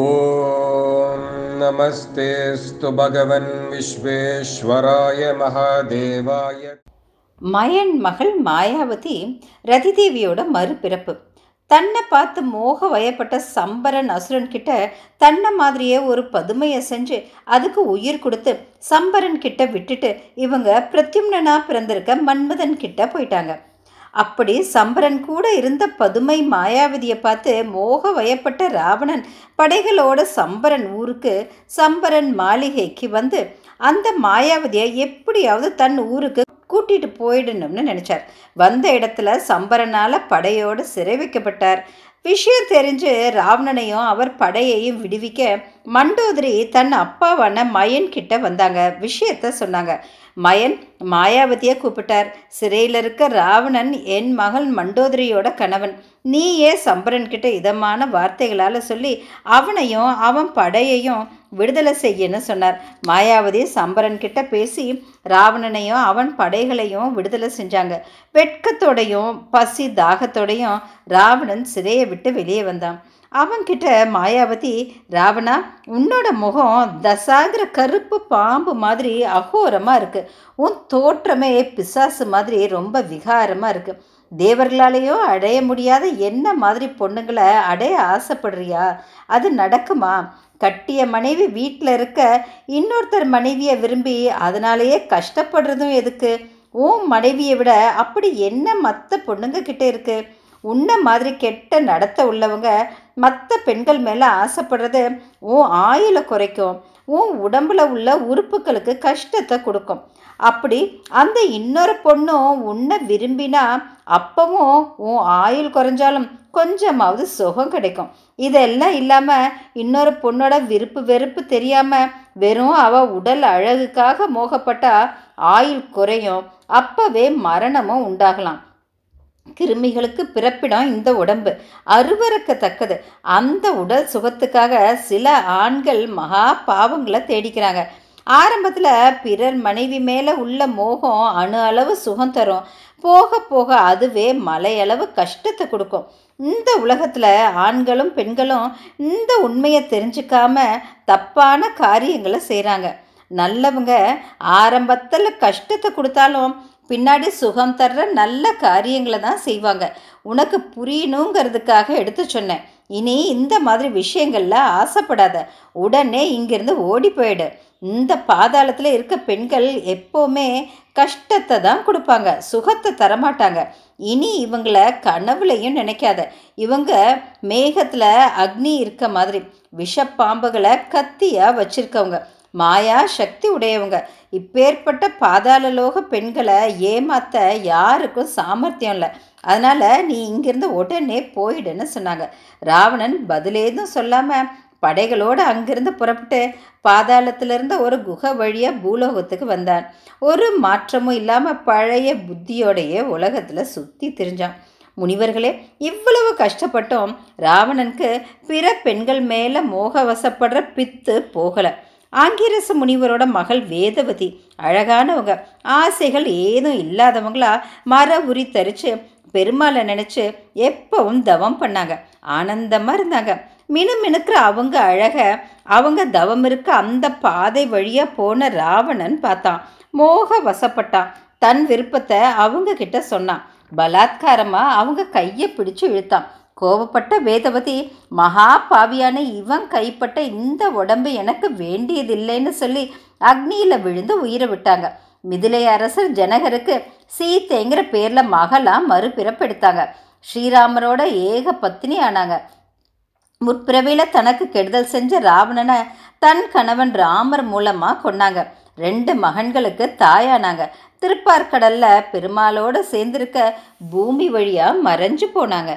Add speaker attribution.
Speaker 1: ஓம் நமஸ்தேஸ்து பகவன் விஸ்வேஸ்வராய மகாதேவாய மயன் மகள் மாயாவதி ரதிதேவியோட மறுபிறப்பு தன்னை பார்த்து மோக வயப்பட்ட சம்பரன் அசுரன் கிட்ட தன்னை மாதிரியே ஒரு பதுமையை செஞ்சு அதுக்கு உயிர் கொடுத்து சம்பரன் கிட்ட விட்டுட்டு இவங்க பிரத்யும்னா பிறந்திருக்க மன்மதன் கிட்ட போயிட்டாங்க அப்படி சம்பரன் கூட இருந்த பதுமை மாயாவதியை பார்த்து மோக வயப்பட்ட ராவணன் படைகளோட சம்பரன் ஊருக்கு சம்பரன் மாளிகைக்கு வந்து அந்த மாயாவதியை எப்படியாவது தன் ஊருக்கு கூட்டிட்டு போயிடணும்னு நினச்சார் வந்த இடத்துல சம்பரனால் படையோடு சிறை வைக்கப்பட்டார் விஷயம் தெரிஞ்சு ராவணனையும் அவர் படையையும் விடுவிக்க மண்டோதிரி தன் அப்பாவான மயன் கிட்ட வந்தாங்க விஷயத்த சொன்னாங்க மயன் மாயாவதியை கூப்பிட்டார் சிறையில் இருக்க ராவணன் என் மகள் மண்டோதிரியோட கணவன் நீயே சம்பரன்கிட்ட இதமான வார்த்தைகளால் சொல்லி அவனையும் அவன் படையையும் விடுதலை செய்யன்னு சொன்னார் மாயாவதி சம்பரன்கிட்ட பேசி ராவணனையும் அவன் படைகளையும் விடுதலை செஞ்சாங்க வெட்கத்தோடையும் பசி தாகத்தோடையும் ராவணன் சிறையை விட்டு வெளியே வந்தான் அவன்கிட்ட மாயாவதி ராவணா உன்னோட முகம் தசாகிற கருப்பு பாம்பு மாதிரி அகோரமாக இருக்குது உன் தோற்றமே பிசாசு மாதிரி ரொம்ப விகாரமாக இருக்குது தேவர்களாலேயோ அடைய முடியாத என்ன மாதிரி பொண்ணுங்களை அடைய ஆசைப்படுறியா அது நடக்குமா கட்டிய மனைவி வீட்டில் இருக்க இன்னொருத்தர் மனைவியை விரும்பி அதனாலேயே கஷ்டப்படுறதும் எதுக்கு உன் மனைவியை விட அப்படி என்ன மற்ற பொண்ணுங்க கிட்டே இருக்குது உன்ன மாதிரி கெட்ட நடத்த உள்ளவங்க மற்ற பெண்கள் மேலே ஆசைப்படுறது உன் ஆயுளை குறைக்கும் உன் உடம்பில் உள்ள உறுப்புகளுக்கு கஷ்டத்தை கொடுக்கும் அப்படி அந்த இன்னொரு பொண்ணும் உன்னை விரும்பினா அப்பவும் உன் ஆயுள் குறைஞ்சாலும் கொஞ்சமாவது சுகம் கிடைக்கும் இதெல்லாம் இல்லாமல் இன்னொரு பொண்ணோட விருப்பு வெறுப்பு தெரியாமல் வெறும் அவள் உடல் அழகுக்காக மோகப்பட்டால் ஆயுள் குறையும் அப்போவே மரணமும் உண்டாகலாம் கிருமிகளுக்கு பிறப்பிடம் இந்த உடம்பு அருவறுக்கத்தக்கது அந்த உடல் சுகத்துக்காக சில ஆண்கள் மகா பாவங்களை தேடிக்கிறாங்க ஆரம்பத்தில் பிறர் மனைவி மேலே உள்ள மோகம் அணு அளவு சுகம் தரும் போக போக அதுவே மலையளவு கஷ்டத்தை கொடுக்கும் இந்த உலகத்தில் ஆண்களும் பெண்களும் இந்த உண்மையை தெரிஞ்சுக்காம தப்பான காரியங்களை செய்கிறாங்க நல்லவங்க ஆரம்பத்தில் கஷ்டத்தை கொடுத்தாலும் பின்னாடி சுகம் தர்ற நல்ல காரியங்களை தான் செய்வாங்க உனக்கு புரியணுங்கிறதுக்காக எடுத்து சொன்னேன் இனி இந்த மாதிரி விஷயங்களில் ஆசைப்படாத உடனே இங்கேருந்து ஓடி போயிடு இந்த பாதாளத்தில் இருக்க பெண்கள் எப்போவுமே கஷ்டத்தை தான் கொடுப்பாங்க சுகத்தை தரமாட்டாங்க இனி இவங்களை கனவுலையும் நினைக்காத இவங்க மேகத்தில் அக்னி இருக்க மாதிரி விஷப்பாம்புகளை கத்தியாக வச்சுருக்கவங்க மாயா சக்தி உடையவங்க இப்பேற்பட்ட லோக பெண்களை ஏமாற்ற யாருக்கும் சாமர்த்தியம் இல்லை அதனால் நீ இங்கிருந்து உடனே போயிடுன்னு சொன்னாங்க ராவணன் பதிலேதும் சொல்லாமல் படைகளோடு அங்கிருந்து புறப்பட்டு பாதாளத்திலிருந்து ஒரு குகை வழியாக பூலோகத்துக்கு வந்தான் ஒரு மாற்றமும் இல்லாமல் பழைய புத்தியோடையே உலகத்தில் சுற்றி திரிஞ்சான் முனிவர்களே இவ்வளவு கஷ்டப்பட்டோம் ராவணனுக்கு பிற பெண்கள் மேலே மோக வசப்படுற பித்து போகலை ஆங்கிரச முனிவரோட மகள் வேதவதி அழகானவங்க ஆசைகள் ஏதும் இல்லாதவங்களா மர உரி தரித்து பெருமாளை நினச்சி எப்பவும் தவம் பண்ணாங்க ஆனந்தமாக இருந்தாங்க மினு மினுக்கிற அவங்க அழக அவங்க தவம் இருக்க அந்த பாதை வழியாக போன ராவணன் பார்த்தான் மோக வசப்பட்டான் தன் விருப்பத்தை அவங்க கிட்ட சொன்னான் பலாத்காரமாக அவங்க கையை பிடிச்சு இழுத்தான் கோபப்பட்ட வேதவதி மகா பாவியான இவன் கைப்பட்ட இந்த உடம்பு எனக்கு வேண்டியதில்லைன்னு சொல்லி அக்னியில் விழுந்து உயிரை விட்டாங்க மிதிலை அரசர் ஜனகருக்கு சீத்தைங்கிற பேரில் மகளாக மறுபிறப்பெடுத்தாங்க ஸ்ரீராமரோட ஏக பத்தினி ஆனாங்க முற்பிறவியில் தனக்கு கெடுதல் செஞ்ச ராவணனை தன் கணவன் ராமர் மூலமாக கொண்டாங்க ரெண்டு மகன்களுக்கு தாயானாங்க திருப்பார்கடலில் பெருமாளோடு சேர்ந்திருக்க பூமி வழியாக மறைஞ்சு போனாங்க